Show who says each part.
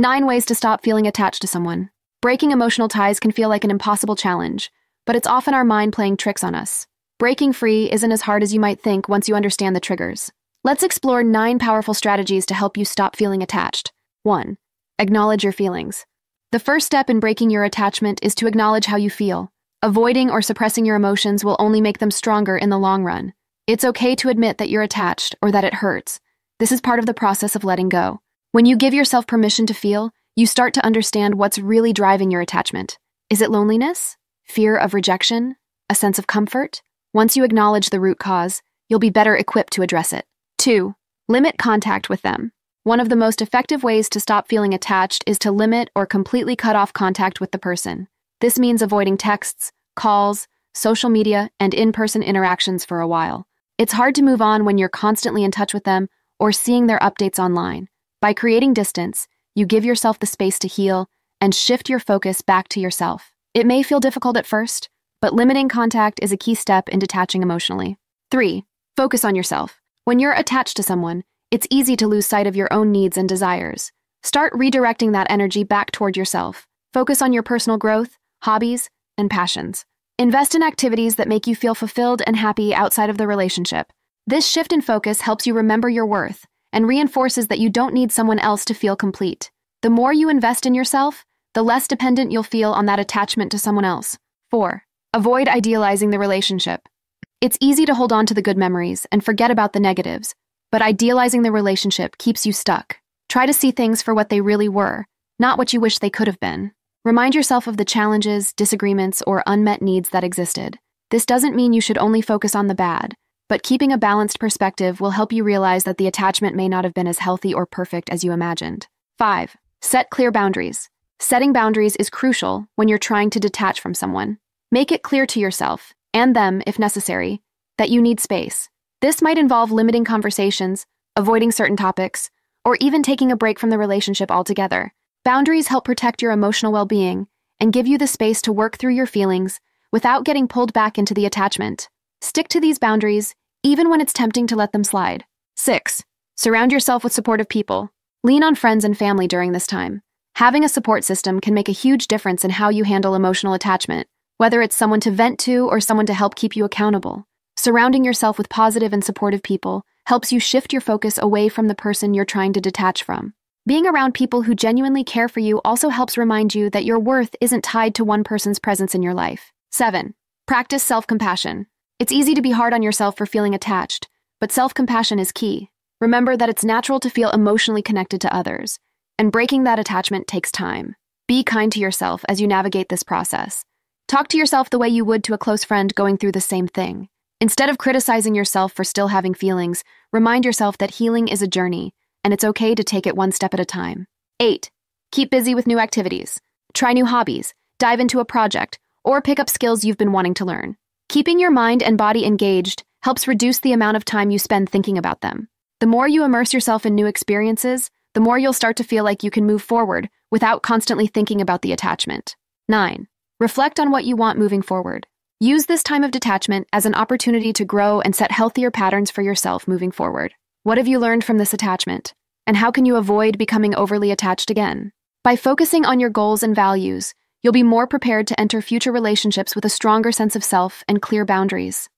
Speaker 1: Nine ways to stop feeling attached to someone. Breaking emotional ties can feel like an impossible challenge, but it's often our mind playing tricks on us. Breaking free isn't as hard as you might think once you understand the triggers. Let's explore nine powerful strategies to help you stop feeling attached. 1. Acknowledge your feelings. The first step in breaking your attachment is to acknowledge how you feel. Avoiding or suppressing your emotions will only make them stronger in the long run. It's okay to admit that you're attached or that it hurts. This is part of the process of letting go. When you give yourself permission to feel, you start to understand what's really driving your attachment. Is it loneliness? Fear of rejection? A sense of comfort? Once you acknowledge the root cause, you'll be better equipped to address it. 2. Limit contact with them. One of the most effective ways to stop feeling attached is to limit or completely cut off contact with the person. This means avoiding texts, calls, social media, and in person interactions for a while. It's hard to move on when you're constantly in touch with them or seeing their updates online. By creating distance, you give yourself the space to heal and shift your focus back to yourself. It may feel difficult at first, but limiting contact is a key step in detaching emotionally. 3. Focus on yourself. When you're attached to someone, it's easy to lose sight of your own needs and desires. Start redirecting that energy back toward yourself. Focus on your personal growth, hobbies, and passions. Invest in activities that make you feel fulfilled and happy outside of the relationship. This shift in focus helps you remember your worth and reinforces that you don't need someone else to feel complete. The more you invest in yourself, the less dependent you'll feel on that attachment to someone else. 4. Avoid idealizing the relationship. It's easy to hold on to the good memories and forget about the negatives, but idealizing the relationship keeps you stuck. Try to see things for what they really were, not what you wish they could have been. Remind yourself of the challenges, disagreements, or unmet needs that existed. This doesn't mean you should only focus on the bad, but keeping a balanced perspective will help you realize that the attachment may not have been as healthy or perfect as you imagined. 5. Set clear boundaries. Setting boundaries is crucial when you're trying to detach from someone. Make it clear to yourself, and them if necessary, that you need space. This might involve limiting conversations, avoiding certain topics, or even taking a break from the relationship altogether. Boundaries help protect your emotional well being and give you the space to work through your feelings without getting pulled back into the attachment. Stick to these boundaries, even when it's tempting to let them slide. 6. Surround yourself with supportive people. Lean on friends and family during this time. Having a support system can make a huge difference in how you handle emotional attachment, whether it's someone to vent to or someone to help keep you accountable. Surrounding yourself with positive and supportive people helps you shift your focus away from the person you're trying to detach from. Being around people who genuinely care for you also helps remind you that your worth isn't tied to one person's presence in your life. 7. Practice self compassion. It's easy to be hard on yourself for feeling attached, but self compassion is key. Remember that it's natural to feel emotionally connected to others, and breaking that attachment takes time. Be kind to yourself as you navigate this process. Talk to yourself the way you would to a close friend going through the same thing. Instead of criticizing yourself for still having feelings, remind yourself that healing is a journey, and it's okay to take it one step at a time. 8. Keep busy with new activities. Try new hobbies, dive into a project, or pick up skills you've been wanting to learn. Keeping your mind and body engaged helps reduce the amount of time you spend thinking about them. The more you immerse yourself in new experiences, the more you'll start to feel like you can move forward without constantly thinking about the attachment. 9. Reflect on what you want moving forward. Use this time of detachment as an opportunity to grow and set healthier patterns for yourself moving forward. What have you learned from this attachment? And how can you avoid becoming overly attached again? By focusing on your goals and values, you'll be more prepared to enter future relationships with a stronger sense of self and clear boundaries.